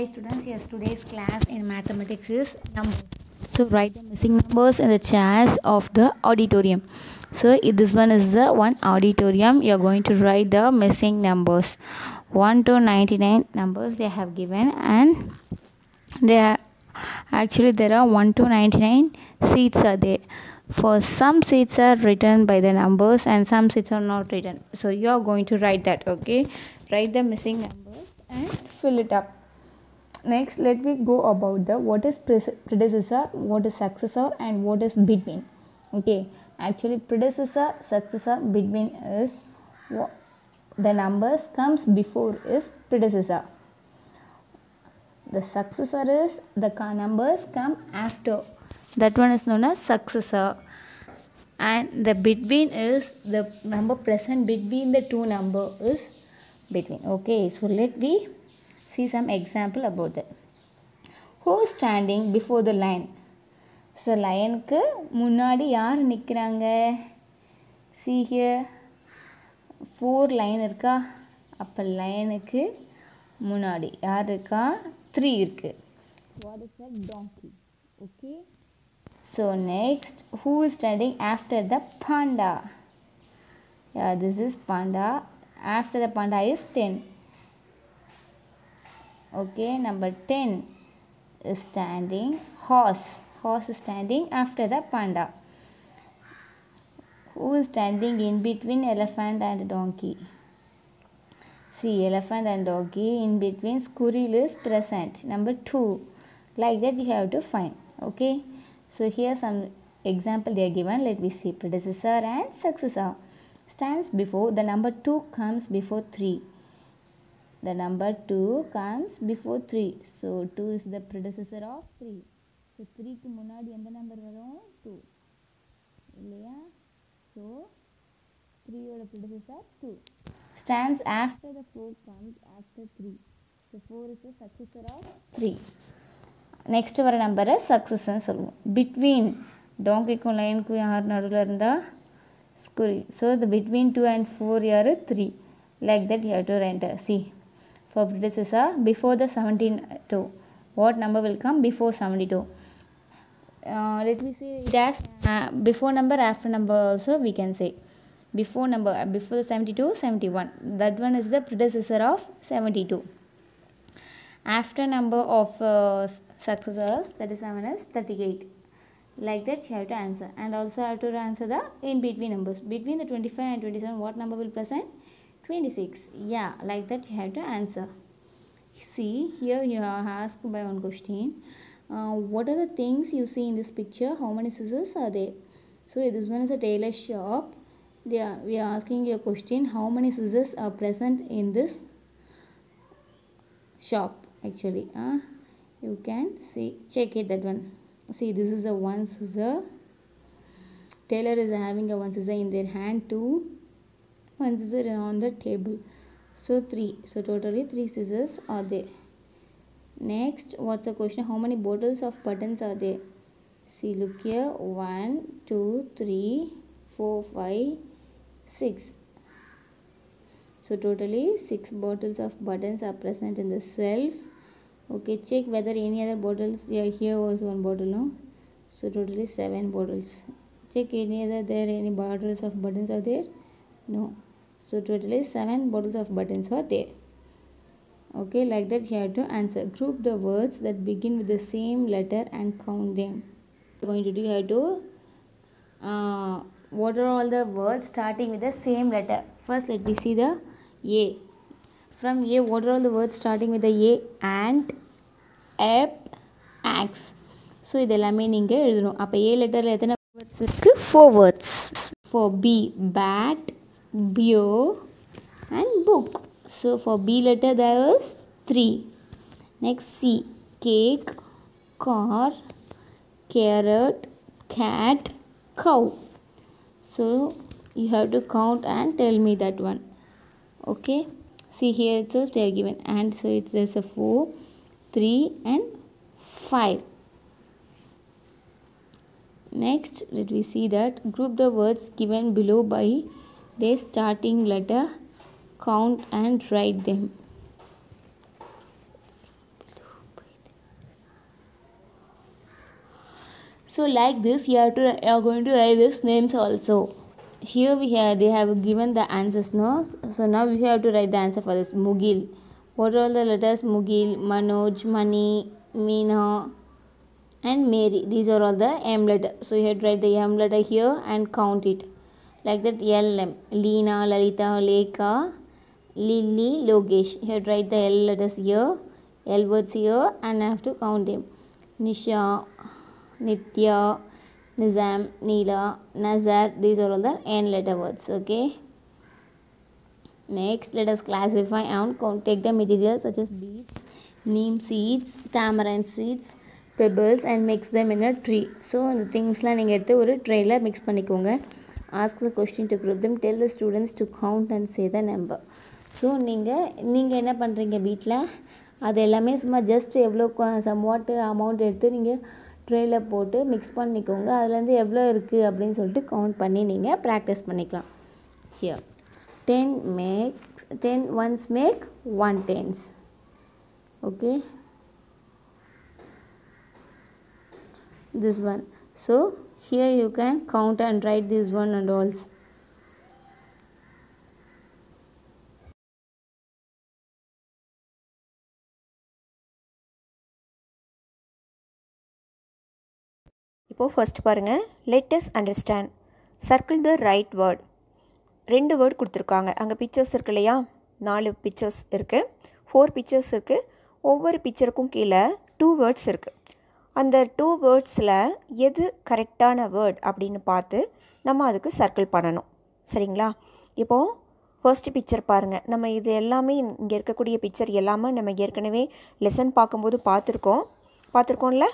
Hi students, yes today's class in mathematics is number. So write the missing numbers in the chairs of the auditorium. So this one is the one auditorium. You are going to write the missing numbers. 1 to 99 numbers they have given and they are actually there are 1 to 99 seats are there for some seats are written by the numbers and some seats are not written so you are going to write that okay write the missing numbers and fill it up next let me go about the what is predecessor what is successor and what is between okay actually predecessor successor between is the numbers comes before is predecessor the successor is the numbers come after that one is known as successor and the between is the number present between the two number is between okay so let me. see some example about that who standing before the line so லயனுக்கு முன்னாடி யார் நிற்கிறாங்க see here four line இருக்கா அப்போ லயனுக்கு முன்னாடி யார் இருக்கா three இருக்குது what is the donkey okay so next who is standing after the panda this is panda after the panda is ten okay number 10 standing horse horse standing after the panda who is standing in between elephant and donkey see elephant and donkey in between squirrel is present number 2 like that you have to find okay so here some example they are given let me see predecessor and successor stands before the number 2 comes before 3 the number 2 comes before 3 so 2 is the predecessor of 3 so 3 ku munadi endha number varum 2 illaya so 3 oda predecessor 2 stands after the 4 comes after 3 so 4 is the successor of 3 next vara number is successor nu solluvom between donkey donkeyக்கும் lionக்கும் யார் நடுவுல இருந்தா squirrel so the between 2 and 4 யாரு 3 like that you have to enter see for predecessor before the 72. What number will come before 72? Uh, let me see it as uh, before number after number also we can say before number uh, before the 72 71 that one is the predecessor of 72 after number of uh, successors that is known as 38 like that you have to answer and also have to answer the in between numbers between the 25 and 27 what number will present 26 yeah like that you have to answer see here you are asked by one question uh, what are the things you see in this picture how many scissors are there so this one is a tailor shop they are, we are asking you a question how many scissors are present in this shop actually uh, you can see check it that one see this is a one scissor tailor is having a one scissor in their hand too one scissor on the table so three so totally three scissors are there next what's the question how many bottles of buttons are there see look here one two three four five six so totally six bottles of buttons are present in the shelf okay check whether any other bottles yeah here was one bottle no so totally seven bottles check any other there any bottles of buttons are there no so totally 7 bottles of buttons are there okay like that you have to answer group the words that begin with the same letter and count them going to do you have to uh, what are all the words starting with the same letter first let me see the a from a what are all the words starting with the a ant ep axe so இது is நீங்கள் எழுதணும் A letter, லெட்டரில் எத்தனை words இருக்குது four words For B, bat. Bio and book. So for B letter there is 3. Next C cake, car, carrot, cat, cow. So you have to count and tell me that one. Okay. See here it's they are given and so it's says a 4, 3 and 5. Next let we see that group the words given below by their starting letter, count and write them. So like this you have to you are going to write these names also. Here we have they have given the answers no. So now we have to write the answer for this Mugil. What are all the letters? Mugil, Manoj, Mani, Meena, and Mary. These are all the M letter. So you have to write the M letter here and count it like that LM Lina, Lalita, Lekha, Lily, Logesh. Here write the L letters here, L words here, and I have to count them. Nisha, Nitya, Nizam, Neela, Nazar. These are all the N letter words. Okay. Next, let us classify and count. Take the materials such as beads, neem seeds, tamarind seeds, pebbles and mix them in a tree so things like நீங்கள் எடுத்து ஒரு ட்ரேயில் mix பண்ணிக்கோங்க ask the question to group them tell the students to count and say the number so நீங்கள் நீங்கள் என்ன பண்ணுறீங்க வீட்டில் அது எல்லாமே சும்மா ஜஸ்ட் எவ்வளோ சம் வாட் அமௌண்ட் எடுத்து நீங்கள் ட்ரேயில் போட்டு மிக்ஸ் பண்ணிக்கோங்க அதுலேருந்து எவ்வளோ இருக்குது அப்படின்னு சொல்லிட்டு கவுண்ட் பண்ணி நீங்கள் ப்ராக்டிஸ் பண்ணிக்கலாம் here ten makes ten ones make one tens okay this one so here you can count and write this one and all இப்போது ஃபஸ்ட் பாருங்கள் let's understand circle the right word ரெண்டு word கொடுத்துருக்காங்க அங்கே pictures இருக்கு இல்லையா நாலு pictures இருக்குது four pictures இருக்குது ஒவ்வொரு பிக்சருக்கும் கீழே டூ வேர்ட்ஸ் இருக்குது அந்த டூ வேர்ட்ஸில் எது கரெக்டான வேர்ட் அப்படின்னு பார்த்து நம்ம அதுக்கு சர்க்கிள் பண்ணணும் சரிங்களா இப்போது ஃபர்ஸ்ட் பிக்சர் பாருங்கள் நம்ம இது எல்லாமே இங்கே இருக்கக்கூடிய பிக்சர் எல்லாமே நம்ம ஏற்கனவே லெசன் பார்க்கும்போது பார்த்துருக்கோம் பார்த்துருக்கோம்ல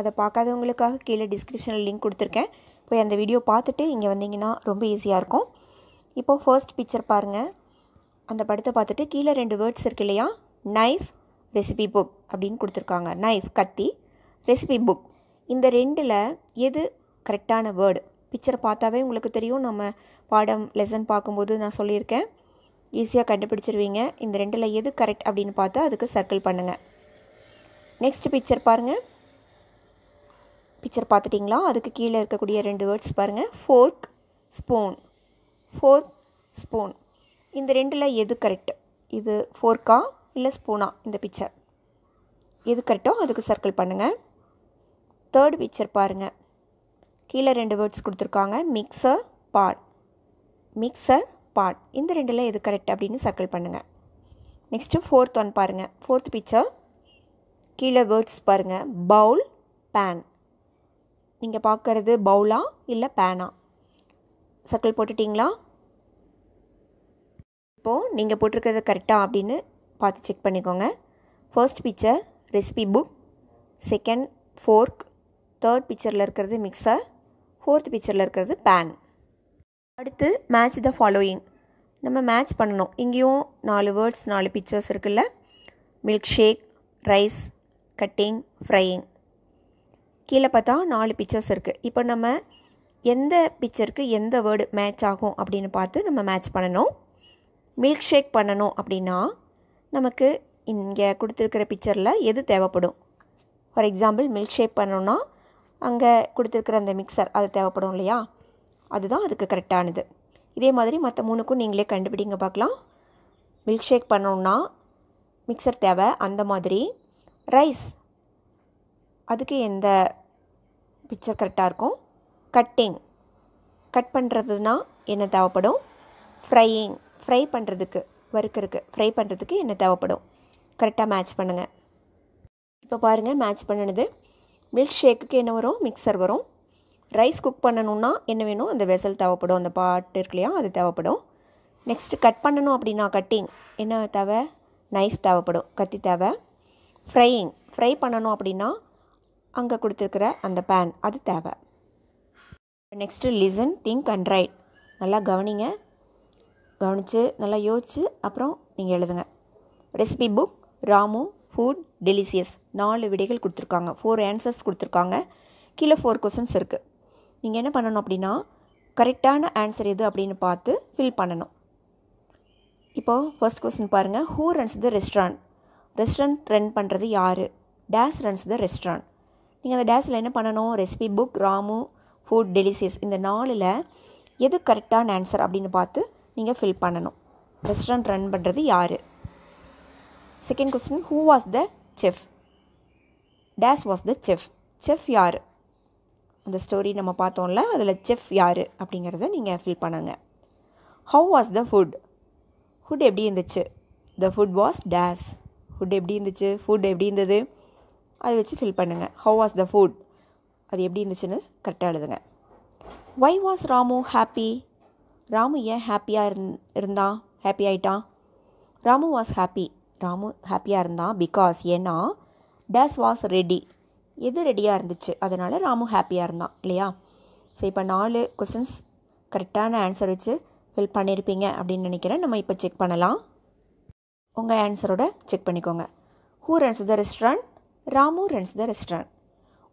அதை பார்க்காதவங்களுக்காக கீழே டிஸ்கிரிப்ஷனில் லிங்க் கொடுத்துருக்கேன் போய் அந்த வீடியோ பார்த்துட்டு இங்கே வந்தீங்கன்னா ரொம்ப ஈஸியாக இருக்கும் இப்போது ஃபர்ஸ்ட் பிக்சர் பாருங்கள் அந்த படத்தை பார்த்துட்டு கீழே ரெண்டு வேர்ட்ஸ் இருக்கு இல்லையா நைஃப் ரெசிபி புக் அப்படின்னு கொடுத்துருக்காங்க நைஃப் கத்தி ரெசிபி புக் இந்த ரெண்டில் எது கரெக்டான வேர்டு பிக்சரை பார்த்தாவே உங்களுக்கு தெரியும் நம்ம பாடம் லெசன் பார்க்கும்போது நான் சொல்லியிருக்கேன் ஈஸியாக கண்டுபிடிச்சிருவீங்க இந்த ரெண்டில் எது கரெக்ட் அப்படின்னு பார்த்தா அதுக்கு சர்க்கிள் பண்ணுங்கள் நெக்ஸ்ட் பிக்சர் பாருங்கள் பிக்சர் பார்த்துட்டிங்களா அதுக்கு கீழே இருக்கக்கூடிய ரெண்டு வேர்ட்ஸ் பாருங்கள் ஃபோர்க் ஸ்பூன் ஃபோர்க் ஸ்பூன் இந்த ரெண்டில் எது கரெக்ட் இது ஃபோர்க்கா இல்லை ஸ்பூனா இந்த பிக்சர் எது கரெக்டோ அதுக்கு சர்க்கிள் பண்ணுங்கள் தேர்ட் பிக்சர் பாருங்கள் கீழே ரெண்டு வேர்ட்ஸ் கொடுத்துருக்காங்க மிக்சர் பாட் மிக்சர் பாட் இந்த ரெண்டில் எது கரெக்ட் அப்படின்னு சர்க்கிள் பண்ணுங்கள் நெக்ஸ்ட்டு ஃபோர்த் ஒன் பாருங்கள் ஃபோர்த் பிக்சர் கீழே வேர்ட்ஸ் பாருங்கள் பவுல் பேன் நீங்கள் பார்க்குறது பவுலா இல்லை பேனா சர்க்கிள் போட்டுட்டிங்களா இப்போது நீங்கள் போட்டிருக்கிறது கரெக்டாக அப்படின்னு பார்த்து செக் பண்ணிக்கோங்க first picture recipe book second fork third பிக்சரில் இருக்கிறது மிக்சர் ஃபோர்த் பிக்சரில் இருக்கிறது பேன் அடுத்து மேட்ச் த ஃபாலோயிங் நம்ம மேட்ச் பண்ணணும் இங்கேயும் நாலு வேர்ட்ஸ் நாலு பிக்சர்ஸ் இருக்குல்ல milkshake rice cutting frying கீழே பார்த்தா நாலு பிக்சர்ஸ் இருக்குது இப்போ நம்ம எந்த பிக்சருக்கு எந்த வேர்டு மேட்ச் ஆகும் அப்படின்னு பார்த்து நம்ம மேட்ச் பண்ணணும் மில்க் ஷேக் பண்ணணும் அப்படின்னா நமக்கு இங்கே கொடுத்துருக்கிற பிக்சரில் எது தேவைப்படும் ஃபார் எக்ஸாம்பிள் மில்க் ஷேக் பண்ணணுன்னா அங்கே கொடுத்துருக்குற அந்த மிக்சர் அது தேவைப்படும் இல்லையா அதுதான் அதுக்கு கரெக்டானது இதே மாதிரி மற்ற மூணுக்கும் நீங்களே கண்டுபிடிங்க பார்க்கலாம் மில்க் ஷேக் பண்ணணுன்னா மிக்சர் தேவை அந்த மாதிரி ரைஸ் அதுக்கு எந்த பிக்சர் கரெக்டாக இருக்கும் கட்டிங் கட் பண்ணுறதுனா என்ன தேவைப்படும் ஃப்ரையிங் ஃப்ரை பண்ணுறதுக்கு வறுக்கிறதுக்கு ஃப்ரை பண்ணுறதுக்கு என்ன தேவைப்படும் கரெக்டாக மேட்ச் பண்ணுங்கள் இப்போ பாருங்கள் மேட்ச் பண்ணினது மில்க் ஷேக்குக்கு என்ன வரும் மிக்சர் வரும் ரைஸ் குக் பண்ணணுன்னா என்ன வேணும் அந்த வெசல் தேவைப்படும் அந்த பாட்டு இருக்கு இல்லையா அது தேவைப்படும் நெக்ஸ்ட்டு கட் பண்ணணும் அப்படின்னா கட்டிங் என்ன தேவை நைஃப் தேவைப்படும் கத்தி தேவை ஃப்ரையிங் ஃப்ரை பண்ணணும் அப்படின்னா அங்கே கொடுத்துருக்குற அந்த பேன் அது தேவை next listen think and write நல்லா கவனிங்க கவனித்து நல்லா யோசித்து அப்புறம் நீங்கள் எழுதுங்க recipe book Ramu food delicious நாலு விடைகள் கொடுத்துருக்காங்க ஃபோர் ஆன்சர்ஸ் கொடுத்துருக்காங்க கீழே ஃபோர் கொஸ்டின்ஸ் இருக்குது நீங்கள் என்ன பண்ணணும் அப்படின்னா கரெக்டான ஆன்சர் எது அப்படின்னு பார்த்து ஃபில் பண்ணணும் இப்போது ஃபர்ஸ்ட் கொஸ்டின் பாருங்கள் who runs the restaurant restaurant run பண்ணுறது யார் டேஸ் ரன்ஸ் த ரெஸ்டாரண்ட் நீங்கள் அந்த டேஸில் என்ன பண்ணணும் recipe book Ramu food delicious இந்த நாலில் எது கரெக்டான ஆன்சர் அப்படின்னு பார்த்து நீங்கள் ஃபில் பண்ணணும் ரெஸ்டாரண்ட் ரன் பண்ணுறது யார் second question who was the chef days was the chef chef யார் அந்த ஸ்டோரி நம்ம பார்த்தோம்ல அதில் செஃப் யார் அப்படிங்கிறத நீங்கள் ஃபில் பண்ணுங்க how was the food food எப்படி இருந்துச்சு the food was days food எப்படி இருந்துச்சு ஃபுட் எப்படி இருந்தது அதை வச்சு ஃபில் பண்ணுங்கள் ஹவு வாஸ் த ஃபுட் அது எப்படி இருந்துச்சுன்னு கரெக்டாக எழுதுங்க why was Ramu happy Ramu ஏன் ஹாப்பியாக இருந் இருந்தான் ஹாப்பி ஆகிட்டான் ராமு வாஸ் ஹாப்பி ராமு ஹாப்பியாக இருந்தான் பிகாஸ் ஏன்னா டேஸ் வாஸ் ரெடி எது ரெடியாக இருந்துச்சு அதனால் ராமு ஹாப்பியாக இருந்தான் இல்லையா ஸோ இப்போ நாலு கொஸ்டின்ஸ் கரெக்டான ஆன்சர் வச்சு ஃபில் பண்ணியிருப்பீங்க அப்படின்னு நினைக்கிறேன் நம்ம இப்போ செக் பண்ணலாம் உங்கள் ஆன்சரோட செக் பண்ணிக்கோங்க who runs the restaurant Ramu runs the restaurant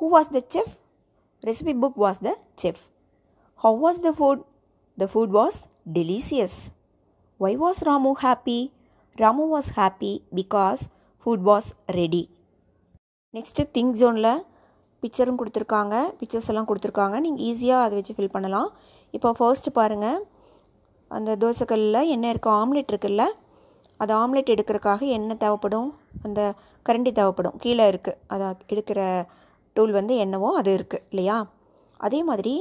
who was the chef recipe book was the chef how was the food the food was delicious why was Ramu happy Ramu was happy because food was ready next think ஜோனில் பிக்சரும் கொடுத்துருக்காங்க pictures எல்லாம் கொடுத்துருக்காங்க நீங்கள் ஈஸியாக அதை வச்சு fill பண்ணலாம் இப்போ ஃபர்ஸ்ட்டு பாருங்கள் அந்த தோசைக்கல்லில் என்ன இருக்குது ஆம்லெட் இருக்குல்ல அது ஆம்லெட் எடுக்கிறதுக்காக என்ன தேவைப்படும் அந்த கரண்டி தேவைப்படும் கீழே இருக்குது அதை எடுக்கிற டூல் வந்து என்னவோ அது இருக்குது இல்லையா அதே மாதிரி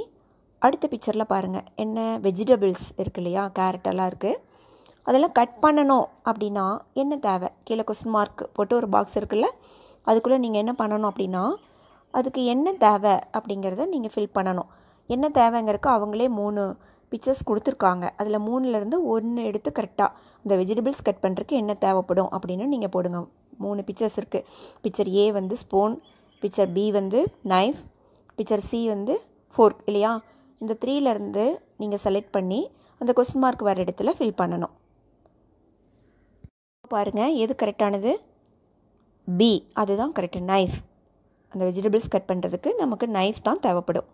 அடுத்த பிக்சரில் பாருங்கள் என்ன வெஜிடபிள்ஸ் இருக்குது இல்லையா கேரட்டெல்லாம் இருக்குது அதெல்லாம் கட் பண்ணணும் அப்படின்னா என்ன தேவை கீழே கொஸ்டின் மார்க் போட்டு ஒரு பாக்ஸ் இருக்குல்ல அதுக்குள்ளே நீங்கள் என்ன பண்ணணும் அப்படின்னா அதுக்கு என்ன தேவை அப்படிங்கிறத நீங்கள் ஃபில் பண்ணணும் என்ன தேவைங்கிறக்கு அவங்களே மூணு பிக்சர்ஸ் கொடுத்துருக்காங்க அதில் மூணுலேருந்து ஒன்று எடுத்து கரெக்டாக அந்த வெஜிடபிள்ஸ் கட் பண்ணுறதுக்கு என்ன தேவைப்படும் அப்படின்னு நீங்கள் போடுங்க மூணு பிக்சர்ஸ் இருக்குது பிக்சர் ஏ வந்து ஸ்பூன் பிக்சர் பி வந்து நைஃப் பிக்சர் சி வந்து ஃபோர்க் இல்லையா இந்த த்ரீலேருந்து நீங்கள் செலக்ட் பண்ணி அந்த கொஸ்டின் மார்க் வர இடத்துல ஃபில் பண்ணணும் பாருங்கள் எது கரெக்டானது பி அதுதான் கரெக்டு நைஃப் அந்த வெஜிடபிள்ஸ் கட் பண்ணுறதுக்கு நமக்கு நைஃப் தான் தேவைப்படும்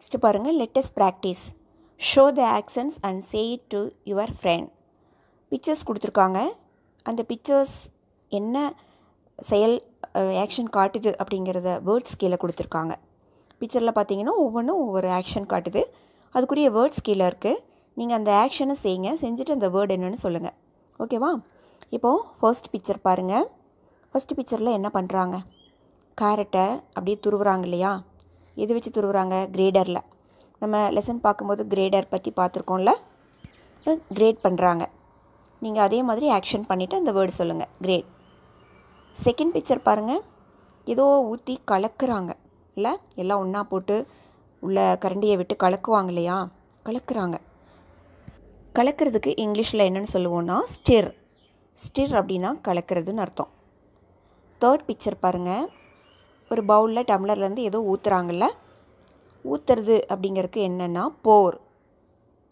நெக்ஸ்ட்டு பாருங்கள் let's practice show the actions and say it to your friend pictures கொடுத்துருக்காங்க அந்த பிக்சர்ஸ் என்ன செயல் ஆக்ஷன் காட்டுது அப்படிங்கிறத வேர்ட்ஸ் கீழே கொடுத்துருக்காங்க பிக்சரில் பார்த்தீங்கன்னா ஒவ்வொன்றும் ஒவ்வொரு ஆக்ஷன் காட்டுது அதுக்குரிய வேர்ட்ஸ் கீழே இருக்குது நீங்கள் அந்த ஆக்ஷனை செய்யுங்க செஞ்சுட்டு அந்த வேர்டு என்னென்னு சொல்லுங்கள் ஓகேவா இப்போது ஃபர்ஸ்ட் பிக்சர் பாருங்கள் ஃபஸ்ட்டு பிக்சரில் என்ன பண்ணுறாங்க கேரட்டை அப்படியே துருவுறாங்க இல்லையா எது வச்சு துருவுறாங்க கிரேடரில் நம்ம லெசன் பார்க்கும்போது கிரேடர் பற்றி பார்த்துருக்கோம்ல கிரேட் பண்ணுறாங்க நீங்கள் அதே மாதிரி ஆக்ஷன் பண்ணிவிட்டு அந்த வேர்டு சொல்லுங்கள் கிரேட் செகண்ட் பிக்சர் பாருங்கள் ஏதோ ஊற்றி கலக்குறாங்க இல்லை எல்லாம் ஒன்றா போட்டு உள்ள கரண்டியை விட்டு கலக்குவாங்க இல்லையா கலக்குறாங்க கலக்கிறதுக்கு இங்கிலீஷில் என்னென்னு சொல்லுவோன்னா ஸ்டிர் ஸ்டிர் அப்படின்னா கலக்கிறதுன்னு அர்த்தம் தேர்ட் பிக்சர் பாருங்கள் ஒரு பவுலில் டம்ளர்லேருந்து ஏதோ ஊற்றுறாங்கல்ல ஊற்றுறது அப்படிங்கிறதுக்கு என்னென்னா போர்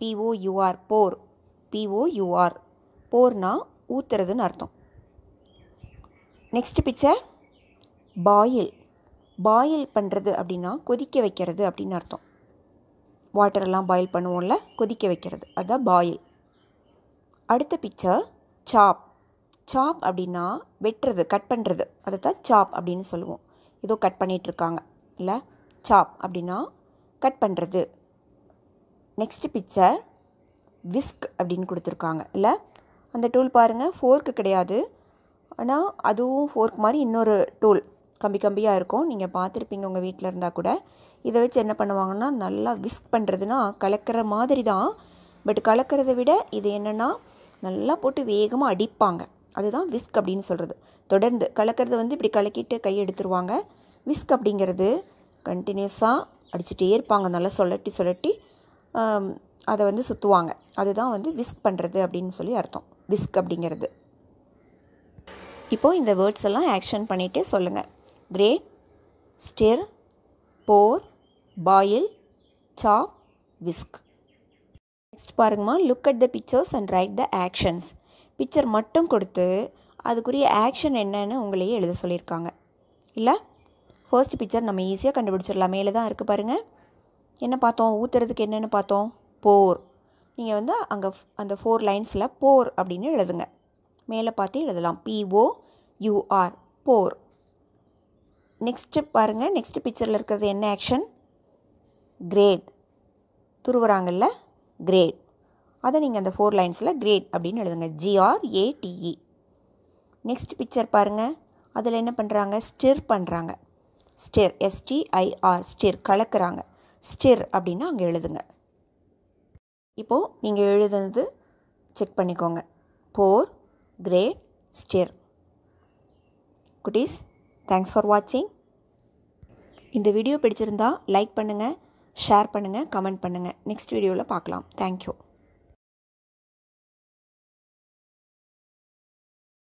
பிஓயூஆர் போர் பிஓயூஆர் போர்னா ஊற்றுறதுன்னு அர்த்தம் நெக்ஸ்ட் பிக்சர் பாயில் பாயில் பண்ணுறது அப்படின்னா கொதிக்க வைக்கிறது அப்படின்னு அர்த்தம் வாட்டரெல்லாம் பாயில் பண்ணுவோம்ல கொதிக்க வைக்கிறது அதுதான் பாயில் அடுத்த பிக்சர் சாப் சாப் அப்படின்னா வெட்டுறது கட் பண்ணுறது அதை தான் சாப் அப்படின்னு சொல்லுவோம் ஏதோ கட் பண்ணிகிட்ருக்காங்க இல்லை சாப் அப்படின்னா கட் பண்ணுறது நெக்ஸ்ட் பிக்சர் விஸ்க் அப்படின்னு கொடுத்துருக்காங்க இல்லை அந்த டூல் பாருங்கள் ஃபோர்க்கு கிடையாது ஆனால் அதுவும் ஃபோர்க் மாதிரி இன்னொரு டூல் கம்பி கம்பியாக இருக்கும் நீங்கள் பார்த்துருப்பீங்க உங்கள் வீட்டில் இருந்தால் கூட இதை வச்சு என்ன பண்ணுவாங்கன்னா நல்லா விஸ்க் பண்ணுறதுனா கலக்கிற மாதிரி தான் பட் கலக்கிறத விட இது என்னென்னா நல்லா போட்டு வேகமாக அடிப்பாங்க அதுதான் விஸ்க் அப்படின்னு சொல்கிறது தொடர்ந்து கலக்கிறது வந்து இப்படி கலக்கிட்டு கை எடுத்துருவாங்க விஸ்க் அப்படிங்கிறது கண்டினியூஸாக அடிச்சுட்டே இருப்பாங்க நல்லா சொல்லட்டி சொல்லட்டி அதை வந்து சுற்றுவாங்க அதுதான் வந்து விஸ்க் பண்ணுறது அப்படின்னு சொல்லி அர்த்தம் விஸ்க் அப்படிங்கிறது இப்போது இந்த வேர்ட்ஸ் எல்லாம் ஆக்ஷன் பண்ணிகிட்டே சொல்லுங்கள் grate stir pour boil chop whisk next பாருங்கம்மா look at the pictures and write the actions picture மட்டும் கொடுத்து அதுக்குரிய ஆக்ஷன் என்னன்னு உங்களையே எழுத சொல்லியிருக்காங்க இல்லை ஃபர்ஸ்ட் பிக்சர் நம்ம ஈஸியாக கண்டுபிடிச்சிடலாம் மேலே தான் இருக்குது பாருங்கள் என்ன பார்த்தோம் ஊற்றுறதுக்கு என்னென்னு பார்த்தோம் போர் நீங்கள் வந்து அங்கே அந்த ஃபோர் லைன்ஸில் போர் அப்படின்னு எழுதுங்க மேலே பார்த்து எழுதலாம் பிஓ யூஆர் போர் நெக்ஸ்ட்டு பாருங்கள் நெக்ஸ்ட் பிக்சரில் இருக்கிறது என்ன ஆக்ஷன் கிரேட் துருவுறாங்கல்ல கிரேட் அதை நீங்கள் அந்த ஃபோர் லைன்ஸில் கிரேட் அப்படின்னு எழுதுங்க ஜிஆர்ஏடிஇ நெக்ஸ்ட் பிக்சர் பாருங்கள் அதில் என்ன பண்ணுறாங்க ஸ்டிர் பண்ணுறாங்க ஸ்டிர் எஸ்டிஐஆர் ஸ்டிர் கலக்கிறாங்க ஸ்டிர் அப்படின்னு அங்கே எழுதுங்க இப்போது நீங்கள் எழுதுனது செக் பண்ணிக்கோங்க போர் கிரேட் ஸ்டிர் குட்டீஸ் தேங்க்ஸ் ஃபார் வாட்சிங் இந்த வீடியோ பிடிச்சிருந்தா லைக் பண்ணுங்கள் ஷேர் பண்ணுங்கள் கமெண்ட் பண்ணுங்கள் நெக்ஸ்ட் வீடியோவில் பார்க்கலாம் தேங்க்யூ